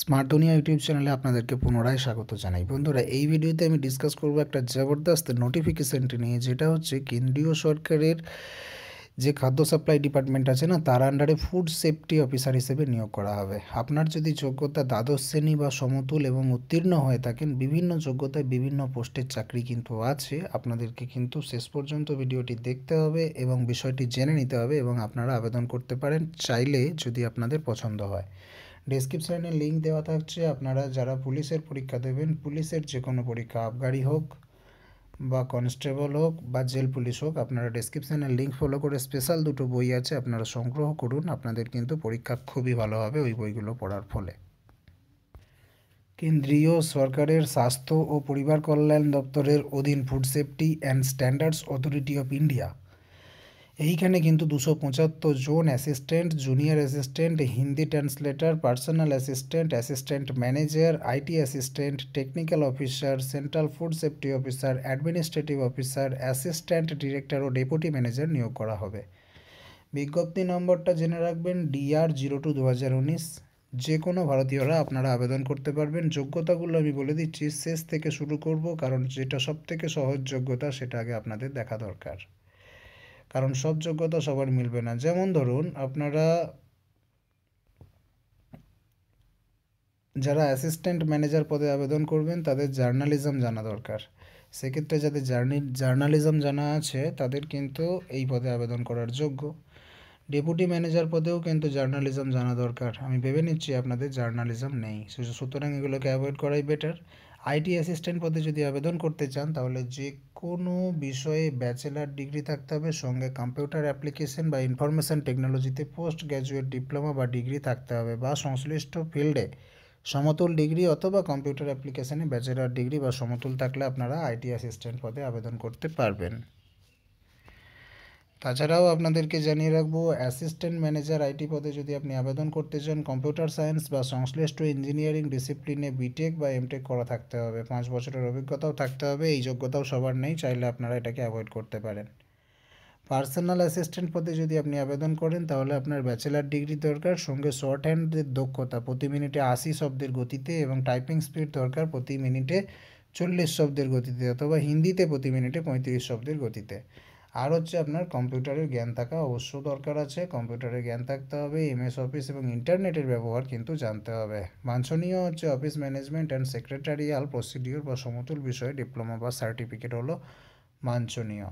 smart দুনিয়া YouTube চ্যানেলে আপনাদেরকে পুনরায় স্বাগত জানাই বন্ধুরা এই ভিডিওতে আমি ডিসকাস করব একটা জবরদস্ত নোটিফিকেশনটি নিয়ে যেটা হচ্ছে কেন্দ্রীয় সরকারের যে খাদ্য সাপ্লাই ডিপার্টমেন্ট আছে না তার আন্ডারে ফুড সেফটি অফিসার হিসেবে নিয়োগ করা হবে আপনার যদি যোগ্যতা দ্বাদশ শ্রেণী বা সমতুল এবং উত্তীর্ণ হয়ে থাকেন বিভিন্ন যোগ্যতায় বিভিন্ন পোস্টের চাকরি কিন্তু আছে আপনাদেরকে কিন্তু শেষ পর্যন্ত ভিডিওটি দেখতে হবে এবং বিষয়টি জেনে নিতে হবে এবং আপনারা আবেদন করতে পারেন চাইলে যদি আপনাদের পছন্দ হয় ডিসক্রিপশানে লিঙ্ক দেওয়া থাকছে আপনারা যারা পুলিশের পরীক্ষা দেবেন পুলিশের যে কোনো পরীক্ষা আবগারি হোক বা কনস্টেবল হোক বা জেল পুলিশ হোক আপনারা ডিসক্রিপশানের লিঙ্ক ফলো করে স্পেশাল দুটো বই আছে আপনারা সংগ্রহ করুন আপনাদের কিন্তু পরীক্ষা খুবই ভালো হবে ওই বইগুলো পড়ার ফলে কেন্দ্রীয় সরকারের স্বাস্থ্য ও পরিবার কল্যাণ দপ্তরের অধীন food safety and standards authority of India এইখানে কিন্তু দুশো পঁচাত্তর জন assistant junior assistant Hindi translator personal assistant assistant manager IT assistant technical officer central food safety officer administrative officer assistant director ও ডেপুটি ম্যানেজার নিয়োগ করা হবে বিজ্ঞপ্তি নম্বরটা জেনে রাখবেন ডিআর জিরো টু দু হাজার উনিশ যে কোনো ভারতীয়রা আপনারা আবেদন করতে পারবেন যোগ্যতাগুলো আমি বলে দিচ্ছি শেষ থেকে শুরু করব কারণ যেটা সবথেকে সহজ যোগ্যতা সেটা আগে আপনাদের দেখা দরকার কারণ সব যোগ্যতা সবার মিলবে না যেমন ধরুন আপনারা যারা অ্যাসিস্ট্যান্ট ম্যানেজার পদে আবেদন করবেন তাদের জার্নালিজম জানা দরকার সেক্ষেত্রে যাদের জার্নি জার্নালিজম জানা আছে তাদের কিন্তু এই পদে আবেদন করার যোগ্য ডেপুটি ম্যানেজার পদেও কিন্তু জার্নালিজম জানা দরকার আমি ভেবে নিচ্ছি আপনাদের জার্নালিজম নেই সুতরাং এগুলোকে অ্যাভয়েড করাই বেটার আইটি অ্যাসিস্ট্যান্ট পদে যদি আবেদন করতে চান তাহলে যে কোনো বিষয়ে ব্যাচেলার ডিগ্রি থাকতে হবে সঙ্গে কম্পিউটার অ্যাপ্লিকেশন বা ইনফরমেশান টেকনোলজিতে পোস্ট গ্র্যাজুয়েট ডিপ্লোমা বা ডিগ্রি থাকতে হবে বা সংশ্লিষ্ট ফিল্ডে সমতুল ডিগ্রি অথবা কম্পিউটার অ্যাপ্লিকেশানে ব্যাচেলার ডিগ্রি বা সমতুল থাকলে আপনারা আইটি অ্যাসিস্ট্যান্ট পদে আবেদন করতে পারবেন তাছাড়াও আপনাদেরকে জানিয়ে রাখবো অ্যাসিস্ট্যান্ট ম্যানেজার আইটি পদে যদি আপনি আবেদন করতে চান কম্পিউটার সায়েন্স বা সংশ্লিষ্ট ইঞ্জিনিয়ারিং ডিসিপ্লিনে বিটেক বা এমটেক করা থাকতে হবে পাঁচ বছরের অভিজ্ঞতাও থাকতে হবে এই যোগ্যতাও সবার নেই চাইলে আপনারা এটাকে অ্যাভয়েড করতে পারেন পার্সোনাল অ্যাসিস্ট্যান্ট পদে যদি আপনি আবেদন করেন তাহলে আপনার ব্যাচেলার ডিগ্রি দরকার সঙ্গে শর্ট হ্যান্ডের দক্ষতা প্রতি মিনিটে আশি শব্দের গতিতে এবং টাইপিং স্পিড দরকার প্রতি মিনিটে চল্লিশ শব্দের গতিতে অথবা হিন্দিতে প্রতি মিনিটে পঁয়ত্রিশ শব্দের গতিতে আর হচ্ছে আপনার কম্পিউটারের জ্ঞান থাকা অবশ্য দরকার আছে কম্পিউটারের জ্ঞান থাকতে হবে এমএস অফিস এবং ইন্টারনেটের ব্যবহার কিন্তু জানতে হবে বাঞ্ছনীয় হচ্ছে office management and secretarial procedure বা সমতুল বিষয়ে ডিপ্লোমা বা সার্টিফিকেট হলো বাঞ্ছনীয়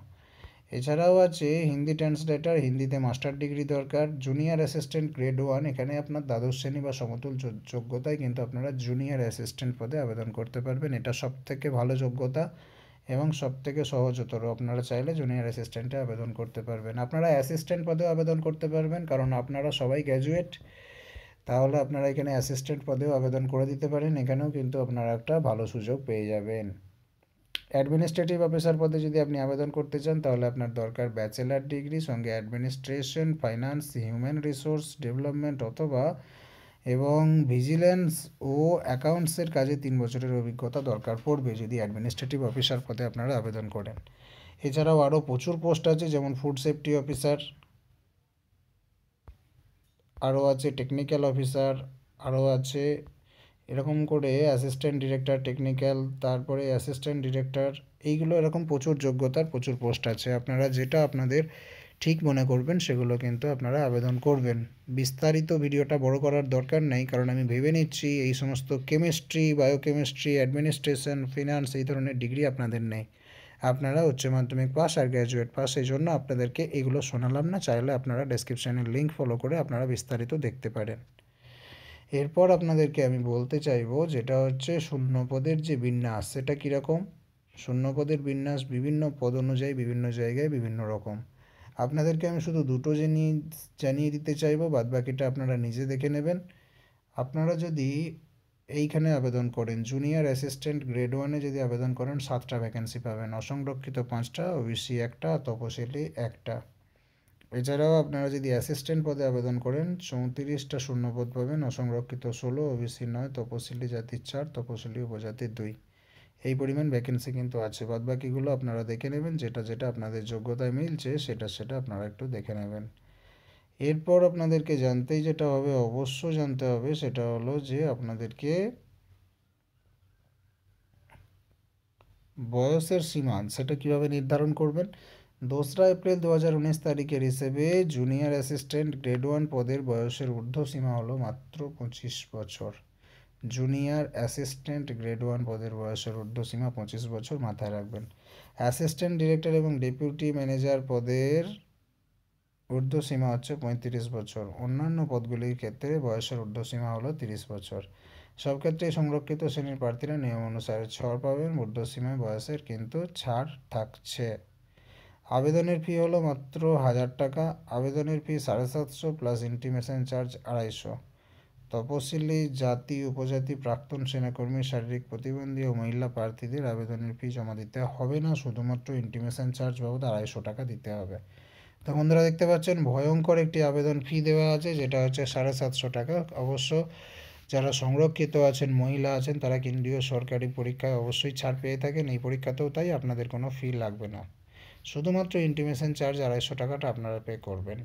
এছাড়াও আছে হিন্দি ট্রান্সলেটার হিন্দিতে মাস্টার ডিগ্রি দরকার জুনিয়র অ্যাসিস্ট্যান্ট গ্রেড ওয়ান এখানে আপনার দ্বাদশ শ্রেণী বা সমতুল যোগ্যতায় কিন্তু আপনারা জুনিয়র অ্যাসিস্ট্যান্ট পদে আবেদন করতে পারবেন এটা সবথেকে ভালো যোগ্যতা এবং সব থেকে সহজতর আপনারা চাইলে জুনিয়র অ্যাসিস্ট্যান্টে আবেদন করতে পারবেন আপনারা অ্যাসিস্ট্যান্ট পদেও আবেদন করতে পারবেন কারণ আপনারা সবাই গ্র্যাজুয়েট তাহলে আপনারা এখানে অ্যাসিস্ট্যান্ট পদেও আবেদন করে দিতে পারেন এখানেও কিন্তু আপনারা একটা ভালো সুযোগ পেয়ে যাবেন অ্যাডমিনিস্ট্রেটিভ অফিসার পদে যদি আপনি আবেদন করতে চান তাহলে আপনার দরকার ব্যাচেলার ডিগ্রি সঙ্গে administration finance human resource development অথবা এবং ভিজিল্যান্স ও অ্যাকাউন্টসের কাজে তিন বছরের অভিজ্ঞতা দরকার পড়বে যদি অ্যাডমিনিস্ট্রেটিভ অফিসার পদে আপনারা আবেদন করেন এছাড়াও আরও প্রচুর পোস্ট আছে যেমন ফুড সেফটি অফিসার আরও আছে টেকনিক্যাল অফিসার আরও আছে এরকম করে অ্যাসিস্ট্যান্ট ডিরেক্টর টেকনিক্যাল তারপরে অ্যাসিস্ট্যান্ট ডিরেক্টর এইগুলো এরকম প্রচুর যোগ্যতার প্রচুর পোস্ট আছে আপনারা যেটা আপনাদের ঠিক মনে করবেন সেগুলো কিন্তু আপনারা আবেদন করবেন বিস্তারিত ভিডিওটা বড় করার দরকার নেই কারণ আমি ভেবে নিচ্ছি এই সমস্ত কেমিস্ট্রি বায়োকেমিস্ট্রি অ্যাডমিনিস্ট্রেশন ফিনান্স এই ধরনের ডিগ্রি আপনাদের নেই আপনারা উচ্চ মাধ্যমিক পাস আর গ্র্যাজুয়েট পাস এই জন্য আপনাদেরকে এগুলো শোনালাম না চাইলে আপনারা ডেসক্রিপশানের লিঙ্ক ফলো করে আপনারা বিস্তারিত দেখতে পারেন এরপর আপনাদেরকে আমি বলতে চাইব যেটা হচ্ছে শূন্যপদের যে বিন্যাস সেটা কীরকম শূন্যপদের বিন্যাস বিভিন্ন পদ অনুযায়ী বিভিন্ন জায়গায় বিভিন্ন রকম আপনাদেরকে আমি শুধু দুটো জিনিস জানিয়ে দিতে চাইবো বাদ বাকিটা আপনারা নিজে দেখে নেবেন আপনারা যদি এইখানে আবেদন করেন জুনিয়র অ্যাসিস্ট্যান্ট গ্রেড ওয়ানে যদি আবেদন করেন সাতটা ভ্যাকেন্সি পাবেন অসংরক্ষিত পাঁচটা ওবিসি একটা তপশিলি একটা এছাড়াও আপনারা যদি অ্যাসিস্ট্যান্ট পদে আবেদন করেন চৌত্রিশটা শূন্যপদ পাবেন অসংরক্ষিত ষোলো ওবিসি নয় তপশিলি জাতির চার তপশিলি উপজাতির দুই এই পরিমাণ ভ্যাকেন্সি কিন্তু আছে বাদ বাকিগুলো আপনারা দেখে নেবেন যেটা যেটা আপনাদের যোগ্যতায় মিলছে সেটা সেটা আপনারা একটু দেখে নেবেন এরপর আপনাদেরকে জানতেই যেটা হবে অবশ্য জানতে হবে সেটা হলো যে আপনাদেরকে বয়সের সীমা সেটা কিভাবে নির্ধারণ করবেন দোসরা এপ্রিল দু তারিখের হিসেবে জুনিয়র অ্যাসিস্ট্যান্ট গ্রেড ওয়ান পদের বয়সের ঊর্ধ্ব সীমা হলো মাত্র পঁচিশ বছর জুনিয়র অ্যাসিস্ট্যান্ট গ্রেড ওয়ান পদের বয়সের ঊর্ধ্বসীমা পঁচিশ বছর মাথায় রাখবেন অ্যাসিস্ট্যান্ট ডিরেক্টর এবং ডেপুটি ম্যানেজার পদের ঊর্ধ্বসীমা হচ্ছে পঁয়ত্রিশ বছর অন্যান্য পদগুলির ক্ষেত্রে বয়সের ঊর্ধ্বসীমা হলো তিরিশ বছর সব ক্ষেত্রে সংরক্ষিত শ্রেণীর প্রার্থীরা নিয়ম অনুসারে ছড় পাবেন ঊর্ধ্বসীমায় বয়সের কিন্তু ছাড় থাকছে আবেদনের ফি হলো মাত্র হাজার টাকা আবেদনের ফি সাড়ে সাতশো প্লাস ইন্টিমেশন চার্জ আড়াইশো তপশিলি জাতি উপজাতি প্রাক্তন সেনাকর্মী শারীরিক প্রতিবন্ধী ও মহিলা প্রার্থীদের আবেদনের ফি জমা দিতে হবে না শুধুমাত্র ইন্টিমেশন চার্জ বাবদ আড়াইশো টাকা দিতে হবে তো বন্ধুরা দেখতে পাচ্ছেন ভয়ঙ্কর একটি আবেদন ফি দেওয়া আছে যেটা হচ্ছে সাড়ে সাতশো টাকা অবশ্য যারা সংরক্ষিত আছেন মহিলা আছেন তারা কেন্দ্রীয় সরকারি পরীক্ষায় অবশ্যই ছাড় পেয়ে থাকেন এই পরীক্ষাতেও তাই আপনাদের কোনো ফি লাগবে না শুধুমাত্র ইন্টিমেশন চার্জ আড়াইশো টাকাটা আপনারা পে করবেন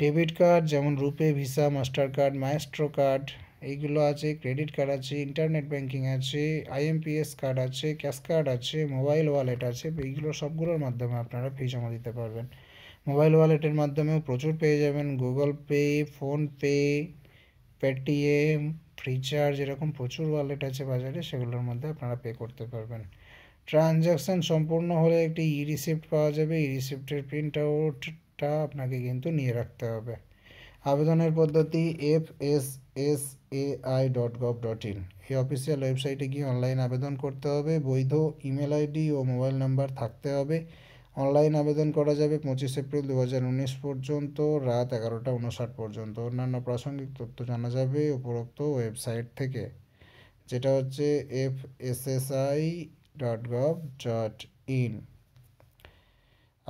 ডেবিট কার্ড যেমন RuPay visa master card maestro card এইগুলো আছে ক্রেডিট কার্ড আছে ইন্টারনেট ব্যাঙ্কিং আছে আইএমপিএস কার্ড আছে ক্যাশ কার্ড আছে মোবাইল ওয়ালেট আছে এইগুলো সবগুলোর মাধ্যমে আপনারা ফি জমা দিতে পারবেন মোবাইল ওয়ালেটের মাধ্যমেও প্রচুর পেয়ে যাবেন Google Pay PhonePe Paytm Freecharge এরকম প্রচুর ওয়ালেট আছে বাজারে সেগুলোর মধ্যে আপনারা পে করতে পারবেন ট্রানজ্যাকশান সম্পূর্ণ হলে একটি ই রিসিপ্ট পাওয়া যাবে ই রিসিপ্টের প্রিন্ট আউট টা আপনাকে কিন্তু নিয়ে রাখতে হবে আবেদনের পদ্ধতি F S S A I dot gov dot in এই অফিসিয়াল ওয়েবসাইটে গিয়ে অনলাইন আবেদন করতে হবে বৈধ ইমেল আইডি ও মোবাইল নাম্বার থাকতে হবে অনলাইন আবেদন করা যাবে পঁচিশ এপ্রিল দু পর্যন্ত রাত এগারোটা উনষাট পর্যন্ত অন্যান্য প্রাসঙ্গিক তথ্য জানা যাবে উপরোক্ত ওয়েবসাইট থেকে যেটা হচ্ছে F S S I dot gov dot in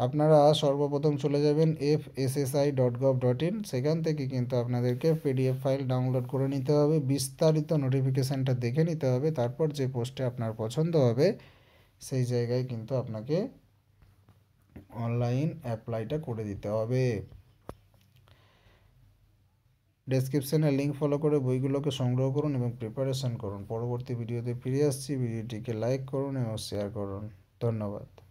আপনারা সর্বপ্রথম চলে যাবেন F S S I dot gov dot in সেখান থেকে কিন্তু আপনাদেরকে পিডিএফ ফাইল ডাউনলোড করে নিতে হবে বিস্তারিত নোটিফিকেশানটা দেখে নিতে হবে তারপর যে পোস্টে আপনার পছন্দ হবে সেই জায়গায় কিন্তু আপনাকে অনলাইন অ্যাপ্লাইটা করে দিতে হবে ডেসক্রিপশানে লিঙ্ক ফলো করে বইগুলোকে সংগ্রহ করুন এবং প্রিপারেশন করুন পরবর্তী ভিডিওতে ফিরে আসছি ভিডিওটিকে লাইক করুন এবং শেয়ার করুন ধন্যবাদ